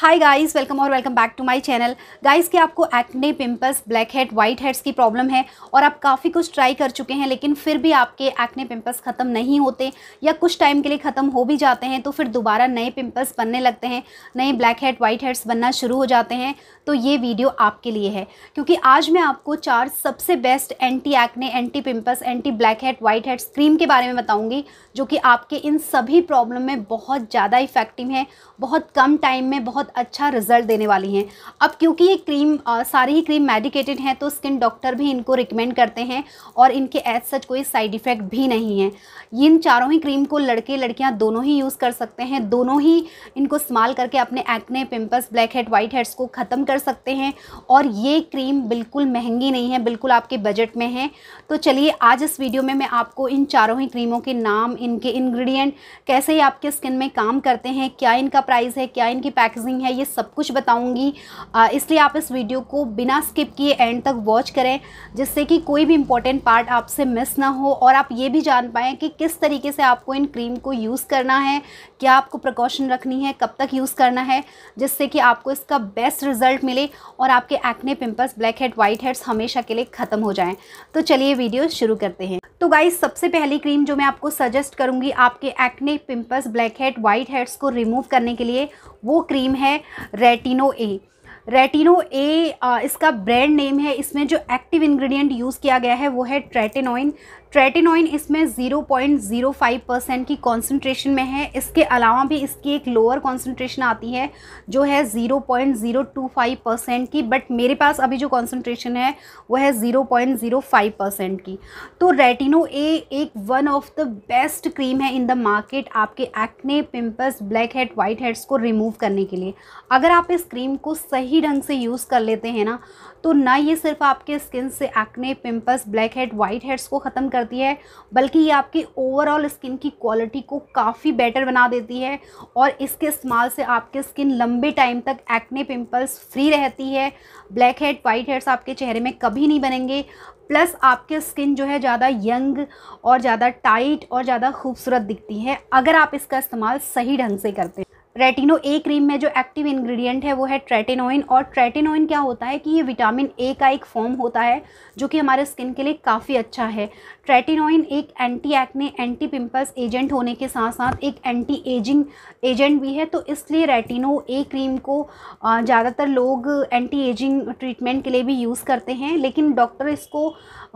हाय guys welcome और welcome back to my channel guys के आपको acne pimples blackhead whiteheads की problem है और आप काफ़ी कुछ ट्राई कर चुके हैं लेकिन फिर भी आपके एक्ने पिंपल्स ख़त्म नहीं होते या कुछ टाइम के लिए ख़त्म हो भी जाते हैं तो फिर दोबारा नए पिंपल्स बनने लगते हैं नए ब्लैक हेड वाइट हेड्स बनना शुरू हो जाते हैं तो ये वीडियो आपके लिए है क्योंकि आज मैं आपको चार सबसे best anti acne anti pimples anti blackhead whiteheads cream के बारे में बताऊँगी जो कि आपके इन सभी प्रॉब्लम में बहुत ज़्यादा इफेक्टिव हैं बहुत कम टाइम में बहुत अच्छा रिजल्ट देने वाली हैं अब क्योंकि ये क्रीम आ, सारी ही क्रीम मेडिकेटेड हैं तो स्किन डॉक्टर भी इनको रिकमेंड करते हैं और इनके एज सच कोई साइड इफ़ेक्ट भी नहीं है इन चारों ही क्रीम को लड़के लड़कियाँ दोनों ही यूज़ कर सकते हैं दोनों ही इनको इस्तेमाल करके अपने acne pimples blackhead whiteheads को ख़त्म कर सकते हैं और ये क्रीम बिल्कुल महंगी नहीं है बिल्कुल आपके बजट में है तो चलिए आज इस वीडियो में मैं आपको इन चारों ही क्रीमों के नाम इनके इंग्रेडिएंट कैसे ही आपके स्किन में काम करते हैं क्या इनका प्राइस है क्या इनकी पैकेजिंग टाइम है ये सब कुछ बताऊंगी इसलिए आप इस वीडियो को बिना स्किप किए एंड तक वॉच करें जिससे कि कोई भी इंपॉर्टेंट पार्ट आपसे मिस ना हो और आप ये भी जान पाएँ कि किस तरीके से आपको इन क्रीम को यूज़ करना है क्या आपको प्रिकॉशन रखनी है कब तक यूज़ करना है जिससे कि आपको इसका बेस्ट रिजल्ट मिले और आपके acne pimples blackhead whiteheads हमेशा के लिए ख़त्म हो जाएँ तो चलिए वीडियो शुरू करते हैं तो गाइज सबसे पहली क्रीम जो मैं आपको सजेस्ट करूँगी आपके acne pimples blackhead whiteheads को रिमूव करने के लिए वो क्रीम है है रेटिनो ए रेटिनो ए इसका ब्रांड नेम है इसमें जो एक्टिव इंग्रेडिएंट यूज़ किया गया है वो है ट्रेटिनोइन ट्रेटिनोइन इसमें 0.05 परसेंट की कॉन्सेंट्रेशन में है इसके अलावा भी इसकी एक लोअर कॉन्सेंट्रेशन आती है जो है 0.025 परसेंट की बट मेरे पास अभी जो कॉन्सेंट्रेशन है वो है 0.05 परसेंट की तो रेटिनो ए एक one of the best cream है इन द मार्केट आपके acne pimples blackhead whiteheads को रिमूव करने के लिए अगर आप इस क्रीम को सही सही ढंग से यूज़ कर लेते हैं ना तो ना ये सिर्फ आपके स्किन से acne pimples blackhead whiteheads को ख़त्म करती है बल्कि ये आपकी ओवरऑल स्किन की क्वालिटी को काफ़ी बेटर बना देती है और इसके इस्तेमाल से आपके स्किन लंबे टाइम तक एक्ने पिंपल्स फ्री रहती है ब्लैक हेड वाइट हेड्स आपके चेहरे में कभी नहीं बनेंगे प्लस आपके स्किन जो है ज़्यादा यंग और ज़्यादा टाइट और ज़्यादा खूबसूरत दिखती है अगर आप इसका इस्तेमाल सही ढंग से करते हैं रेटिनो ए क्रीम में जो एक्टिव इंग्रेडिएंट है वो है ट्रेटिनोइन और ट्रेटिनोइन क्या होता है कि ये विटामिन ए का एक फॉर्म होता है जो कि हमारे स्किन के लिए काफ़ी अच्छा है ट्रेटिनोइन एक anti acne anti pimples agent होने के साथ साथ एक एंटी एजिंग एजेंट भी है तो इसलिए रेटिनो ए क्रीम को ज़्यादातर लोग एंटी एजिंग ट्रीटमेंट के लिए भी यूज़ करते हैं लेकिन डॉक्टर इसको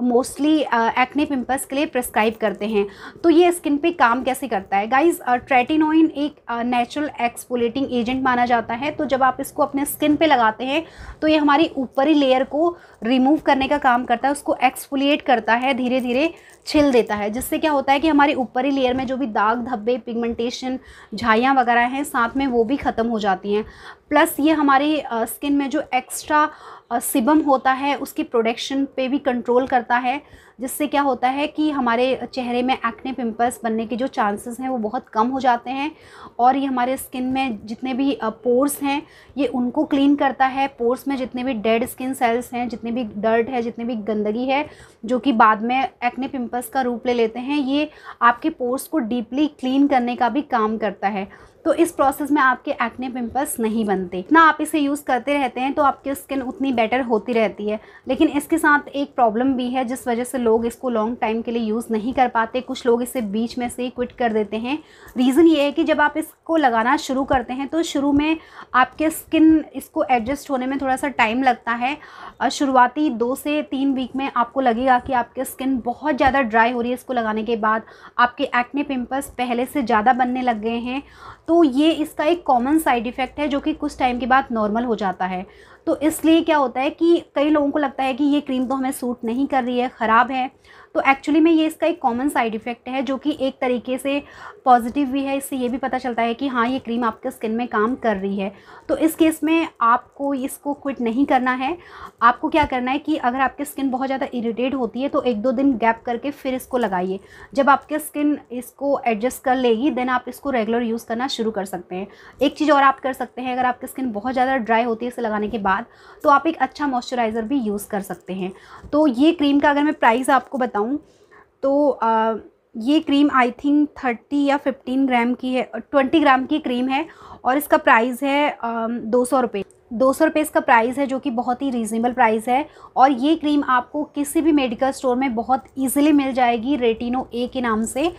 मोस्टली एक्ने पिम्पल्स के लिए प्रिस्क्राइब करते हैं तो ये स्किन पर काम कैसे करता है गाइज ट्रेटिनोइन एक नेचुरल एक्सपोलेटिंग एजेंट माना जाता है तो जब आप इसको अपने स्किन पे लगाते हैं तो ये हमारी ऊपरी लेयर को रिमूव करने का काम करता है उसको एक्सपोलिएट करता है धीरे धीरे छिल देता है जिससे क्या होता है कि हमारी ऊपरी लेयर में जो भी दाग धब्बे पिगमेंटेशन झाइयाँ वगैरह हैं साथ में वो भी ख़त्म हो जाती हैं प्लस ये हमारी स्किन में जो एक्स्ट्रा सिबम होता है उसकी प्रोडक्शन पे भी कंट्रोल करता है जिससे क्या होता है कि हमारे चेहरे में एक्ने पिंपल्स बनने के जो चांसेस हैं वो बहुत कम हो जाते हैं और ये हमारे स्किन में जितने भी पोर्स हैं ये उनको क्लीन करता है पोर्स में जितने भी डेड स्किन सेल्स हैं जितने भी डर्ट है जितनी भी गंदगी है जो कि बाद में एक्ने पिम्पल्स का रूप ले लेते हैं ये आपके पोर्स को डीपली क्लीन करने का भी काम करता है तो इस प्रोसेस में आपके एक्ने पिंपल्स नहीं बनते ना आप इसे यूज़ करते रहते हैं तो आपकी स्किन उतनी बेटर होती रहती है लेकिन इसके साथ एक प्रॉब्लम भी है जिस वजह से लोग इसको लॉन्ग टाइम के लिए यूज़ नहीं कर पाते कुछ लोग इसे बीच में से ही क्विट कर देते हैं रीज़न ये है कि जब आप इसको लगाना शुरू करते हैं तो शुरू में आपके स्किन इसको एडजस्ट होने में थोड़ा सा टाइम लगता है शुरुआती दो से तीन वीक में आपको लगेगा कि आपकी स्किन बहुत ज़्यादा ड्राई हो रही है इसको लगाने के बाद आपके एक्ने पिम्पल्स पहले से ज़्यादा बनने लग गए हैं तो तो ये इसका एक कॉमन साइड इफ़ेक्ट है जो कि कुछ टाइम के बाद नॉर्मल हो जाता है तो इसलिए क्या होता है कि कई लोगों को लगता है कि ये क्रीम तो हमें सूट नहीं कर रही है ख़राब है तो एक्चुअली में ये इसका एक कॉमन साइड इफ़ेक्ट है जो कि एक तरीके से पॉजिटिव भी है इससे ये भी पता चलता है कि हाँ ये क्रीम आपके स्किन में काम कर रही है तो इस केस में आपको इसको क्विट नहीं करना है आपको क्या करना है कि अगर आपकी स्किन बहुत ज़्यादा इरीटेट होती है तो एक दो दिन गैप करके फिर इसको लगाइए जब आपकी स्किन इसको एडजस्ट कर लेगी देन आप इसको रेगुलर यूज़ करना शुरू कर सकते हैं एक चीज़ और आप कर सकते हैं अगर आपकी स्किन बहुत ज़्यादा ड्राई होती है इसे लगाने के बाद तो आप एक अच्छा मॉइस्चराइज़र भी यूज़ कर सकते हैं तो ये क्रीम का अगर मैं प्राइस आपको बताऊँ बताऊँ तो आ, ये क्रीम आई थिंक थर्टी या फिफ्टीन ग्राम की है ट्वेंटी ग्राम की क्रीम है और इसका प्राइस है दो सौ रुपये दो सौ रुपये इसका प्राइस है जो कि बहुत ही रीज़नेबल प्राइस है और ये क्रीम आपको किसी भी मेडिकल स्टोर में बहुत इजीली मिल जाएगी रेटिनो ए के नाम से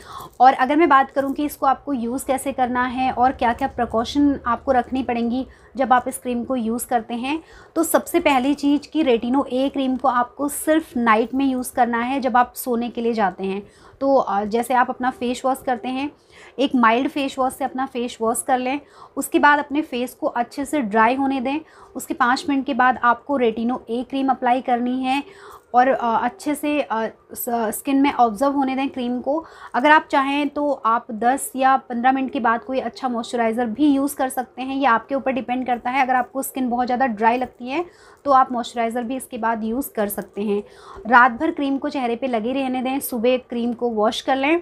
और अगर मैं बात करूँ कि इसको आपको यूज़ कैसे करना है और क्या क्या प्रकॉशन आपको रखनी पड़ेंगी जब आप इस क्रीम को यूज़ करते हैं तो सबसे पहली चीज़ कि रेटिनो ए क्रीम को आपको सिर्फ नाइट में यूज़ करना है जब आप सोने के लिए जाते हैं तो जैसे आप अपना फ़ेस वॉश करते हैं एक माइल्ड फ़ेस वॉश से अपना फ़ेस वॉश कर लें उसके बाद अपने फ़ेस को अच्छे से ड्राई होने दें उसके पाँच मिनट के बाद आपको रेटिनो ए क्रीम अप्लाई करनी है और अच्छे से स्किन में ऑब्जर्व होने दें क्रीम को अगर आप चाहें तो आप 10 या 15 मिनट के बाद कोई अच्छा मॉइस्चराइज़र भी यूज़ कर सकते हैं ये आपके ऊपर डिपेंड करता है अगर आपको स्किन बहुत ज़्यादा ड्राई लगती है तो आप मॉइस्चराइज़र भी इसके बाद यूज़ कर सकते हैं रात भर क्रीम को चेहरे पर लगे रहने दें सुबह क्रीम को वॉश कर लें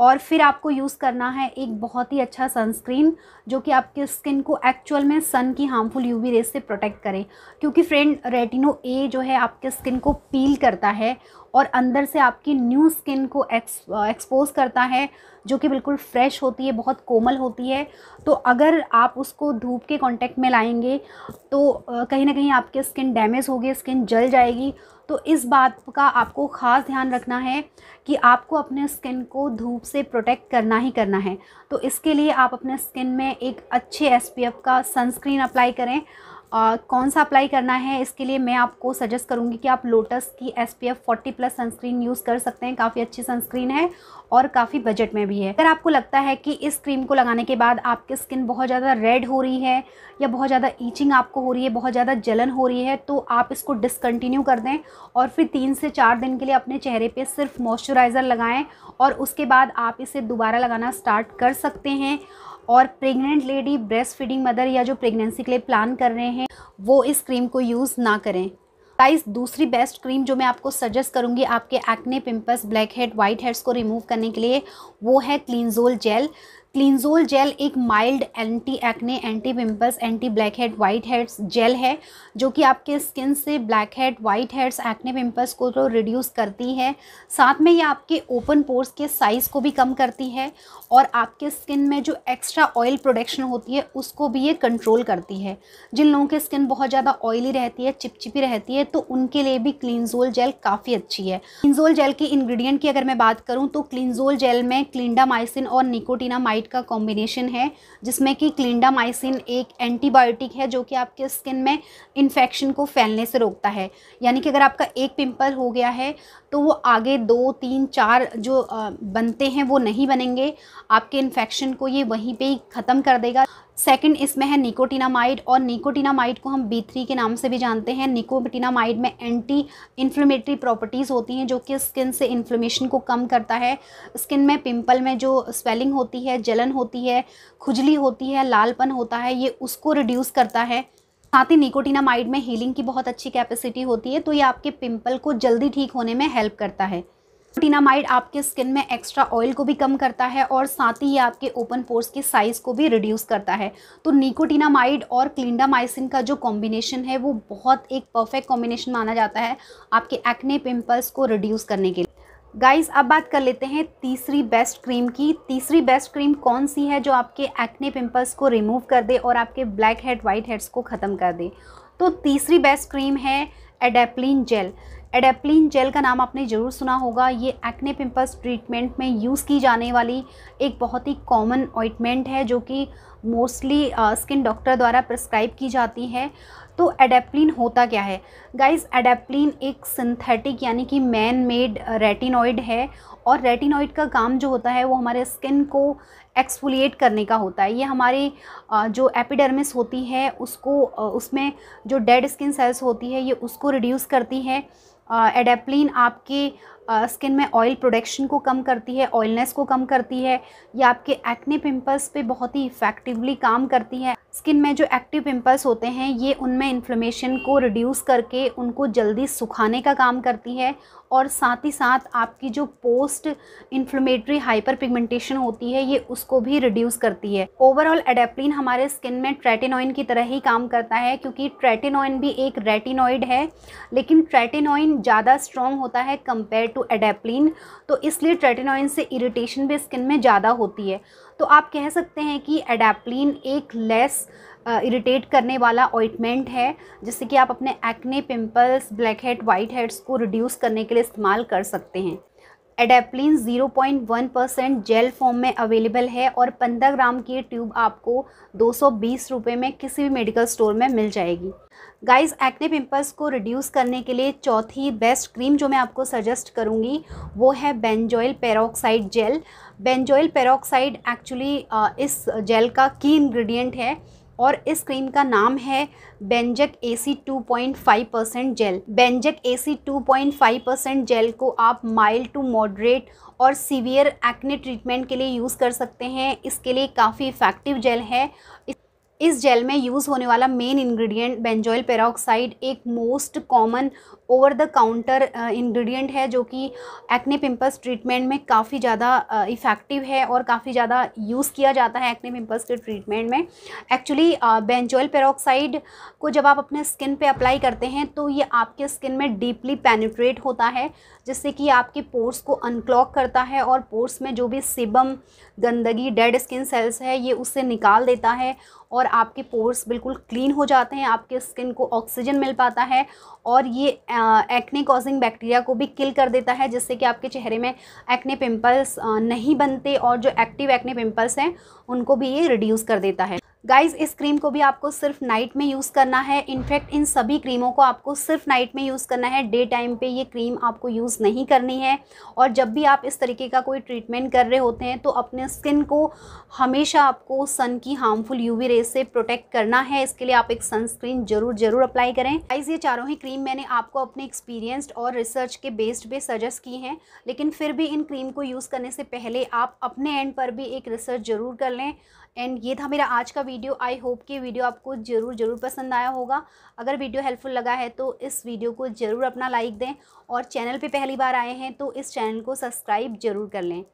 और फिर आपको यूज़ करना है एक बहुत ही अच्छा सनस्क्रीन जो कि आपके स्किन को एक्चुअल में सन की हार्मफुल यूवी रेस से प्रोटेक्ट करें क्योंकि फ्रेंड रेटिनो ए जो है आपके स्किन को पील हील करता है और अंदर से आपकी न्यू स्किन को एक्स एक्सपोज uh, करता है जो कि बिल्कुल फ्रेश होती है बहुत कोमल होती है तो अगर आप उसको धूप के कांटेक्ट में लाएंगे तो uh, कहीं ना कहीं आपकी स्किन डैमेज होगी स्किन जल जाएगी तो इस बात का आपको ख़ास ध्यान रखना है कि आपको अपने स्किन को धूप से प्रोटेक्ट करना ही करना है तो इसके लिए आप अपने स्किन में एक अच्छे एस का सनस्क्रीन अप्लाई करें कौन सा अप्लाई करना है इसके लिए मैं आपको सजेस्ट करूँगी कि आप लोटस की S P F forty plus sunscreen use कर सकते हैं काफ़ी अच्छी सनस्क्रीन है और काफ़ी बजट में भी है अगर आपको लगता है कि इस क्रीम को लगाने के बाद आपकी स्किन बहुत ज़्यादा रेड हो रही है या बहुत ज़्यादा ईचिंग आपको हो रही है बहुत ज़्यादा जलन हो रही है तो आप इसको डिसकन्टिन्यू कर दें और फिर तीन से चार दिन के लिए अपने चेहरे पर सिर्फ मॉइस्चराइज़र लगाएँ और उसके बाद आप इसे दोबारा लगाना स्टार्ट कर सकते हैं और pregnant lady breastfeeding mother या जो प्रेगनेंसी के लिए प्लान कर रहे हैं वो इस क्रीम को यूज़ ना करें गाइस दूसरी बेस्ट क्रीम जो मैं आपको सजेस्ट करूंगी आपके acne pimples blackhead whiteheads को रिमूव करने के लिए वो है क्लीनजोल जेल क्लिनजोल जेल एक mild anti acne anti pimples anti blackhead whiteheads gel है जो कि आपके स्किन से blackhead whiteheads acne pimples को तो रिड्यूस करती है साथ में ये आपके ओपन पोर्स के साइज़ को भी कम करती है और आपके स्किन में जो एक्स्ट्रा ऑयल प्रोडक्शन होती है उसको भी ये कंट्रोल करती है जिन लोगों की स्किन बहुत ज़्यादा ऑयली रहती है चिपचिपी रहती है तो उनके लिए भी क्लिनजोल जेल काफ़ी अच्छी है क्लिनजोल जेल के इन्ग्रीडियंट की अगर मैं बात करूँ तो क्लिनजोल जेल में क्लिंडामाइसिन और निकोटीना कार्बाइड का कॉम्बिनेशन है जिसमें कि क्लिंडामाइसिन एक एंटीबायोटिक है जो कि आपके स्किन में इन्फेक्शन को फैलने से रोकता है यानी कि अगर आपका एक पिंपल हो गया है तो वो आगे दो तीन चार जो बनते हैं वो नहीं बनेंगे आपके इन्फेक्शन को ये वहीं पर ही ख़त्म कर देगा सेकंड इसमें है निकोटिनामाइड और निकोटिनामाइड को हम बी थ्री के नाम से भी जानते हैं निकोटिनामाइड में एंटी इन्फ्लेमेटरी प्रॉपर्टीज़ होती हैं जो कि स्किन से इन्फ्लेमेशन को कम करता है स्किन में पिंपल में जो स्वेलिंग होती है जलन होती है खुजली होती है लालपन होता है ये उसको रिड्यूस करता है साथ ही निकोटिनामाइड में हीलिंग की बहुत अच्छी कैपेसिटी होती है तो ये आपके पिम्पल को जल्दी ठीक होने में हेल्प करता है टीनामाइड आपके स्किन में एक्स्ट्रा ऑयल को भी कम करता है और साथ ही ये आपके ओपन पोर्स के साइज़ को भी रिड्यूस करता है तो निकोटीनामाइड और क्लिंडामाइसिन का जो कॉम्बिनेशन है वो बहुत एक परफेक्ट कॉम्बिनेशन माना जाता है आपके एक्ने पिंपल्स को रिड्यूस करने के लिए गाइस अब बात कर लेते हैं तीसरी बेस्ट क्रीम की तीसरी बेस्ट क्रीम कौन सी है जो आपके एक्ने पिंपल्स को रिमूव कर दे और आपके ब्लैक हेड व्हाइट हेड्स को ख़त्म कर दे तो तीसरी बेस्ट क्रीम है एडेप्लिन जेल एडेप्लिन जेल का नाम आपने ज़रूर सुना होगा ये एक्ने पिम्पल्स ट्रीटमेंट में यूज़ की जाने वाली एक बहुत ही कॉमन ऑइटमेंट है जो कि मोस्टली स्किन डॉक्टर द्वारा प्रिस्क्राइब की जाती है तो एडेप्लिन होता क्या है गाइस एडेप्लिन एक सिंथेटिक यानी कि मैन मेड रेटिनॉइड है और रेटिनॉइड का काम जो होता है वो हमारे स्किन को एक्सफोलिएट करने का होता है ये हमारे जो एपिडर्मिस होती है उसको उसमें जो डेड स्किन सेल्स होती है ये उसको रिड्यूस करती है एडेप्लिन आपके स्किन में ऑयल प्रोडक्शन को कम करती है ऑयलनेस को कम करती है या आपके एक्ने पिंपल्स पे बहुत ही इफ़ेक्टिवली काम करती है स्किन में जो एक्टिव पिंपल्स होते हैं ये उनमें इन्फ्लेमेशन को रिड्यूस करके उनको जल्दी सुखाने का काम करती है और साथ ही साथ आपकी जो पोस्ट इन्फ्लेमेटरी हाइपर पिगमेंटेशन होती है ये उसको भी रिड्यूस करती है ओवरऑल एडेप्लिन हमारे स्किन में ट्रेटिनॉइन की तरह ही काम करता है क्योंकि ट्रेटिनॉइन भी एक रेटिनॉइड है लेकिन ट्रेटिनॉइन ज़्यादा स्ट्रॉन्ग होता है कंपेयर टू टू एडेप्लिन तो इसलिए ट्रेटिनोइन से इरिटेशन भी स्किन में ज़्यादा होती है तो आप कह सकते हैं कि एडेप्लिन एक लेस इरिटेट करने वाला ऑइटमेंट है जिससे कि आप अपने acne pimples blackhead whiteheads को रिड्यूस करने के लिए इस्तेमाल कर सकते हैं एडेप्लिन 0.1 परसेंट जेल फॉर्म में अवेलेबल है और 15 ग्राम की ट्यूब आपको दो सौ रुपये में किसी भी मेडिकल स्टोर में मिल जाएगी गाइस एक्ने पिंपल्स को रिड्यूस करने के लिए चौथी बेस्ट क्रीम जो मैं आपको सजेस्ट करूँगी वो है benzoyl peroxide gel benzoyl peroxide actually इस जेल का की इंग्रेडिएंट है और इस क्रीम का नाम है Benzac AC 2.5 percent gel Benzac AC 2.5 percent gel को आप माइल्ड टू मॉडरेट और सीवियर एक्ने ट्रीटमेंट के लिए यूज़ कर सकते हैं इसके लिए काफ़ी इफ़ेक्टिव जेल है इस जेल में यूज़ होने वाला मेन इंग्रेडिएंट बेंजोइल पेरोक्साइड एक most common over the counter ingredient है जो कि एक्ने पिंपल्स ट्रीटमेंट में काफ़ी ज़्यादा इफ़ेक्टिव uh, है और काफ़ी ज़्यादा यूज़ किया जाता है एक्ने पिंपल्स के ट्रीटमेंट में एक्चुअली बेंजोइल पेरोक्साइड को जब आप अपने स्किन पे अप्लाई करते हैं तो ये आपके स्किन में डीपली पेनिट्रेट होता है जिससे कि आपके पोर्स को अनक्लॉक करता है और पोर्स में जो भी सिबम गंदगी डेड स्किन सेल्स है ये उससे निकाल देता है और आपके पोर्स बिल्कुल क्लीन हो जाते हैं आपके स्किन को ऑक्सीजन मिल पाता है और ये एक्ने कॉजिंग बैक्टीरिया को भी किल कर देता है जिससे कि आपके चेहरे में एक्ने पिंपल्स नहीं बनते और जो एक्टिव एक्ने पिंपल्स हैं उनको भी ये रिड्यूस कर देता है गाइज इस क्रीम को भी आपको सिर्फ नाइट में यूज़ करना है इनफैक्ट इन सभी क्रीमों को आपको सिर्फ नाइट में यूज़ करना है डे टाइम पे ये क्रीम आपको यूज़ नहीं करनी है और जब भी आप इस तरीके का कोई ट्रीटमेंट कर रहे होते हैं तो अपने स्किन को हमेशा आपको सन की हार्मफुल यूवी रेज से प्रोटेक्ट करना है इसके लिए आप एक सनस्क्रीन ज़रूर ज़रूर अप्लाई करें गाइज ये चारों ही क्रीम मैंने आपको अपने एक्सपीरियंसड और रिसर्च के बेस्ड पर सजेस्ट की हैं लेकिन फिर भी इन क्रीम को यूज़ करने से पहले आप अपने एंड पर भी एक रिसर्च ज़रूर कर लें एंड ये था मेरा आज का वीडियो आई होप कि वीडियो आपको ज़रूर ज़रूर पसंद आया होगा अगर वीडियो हेल्पफुल लगा है तो इस वीडियो को ज़रूर अपना लाइक दें और चैनल पे पहली बार आए हैं तो इस चैनल को सब्सक्राइब ज़रूर कर लें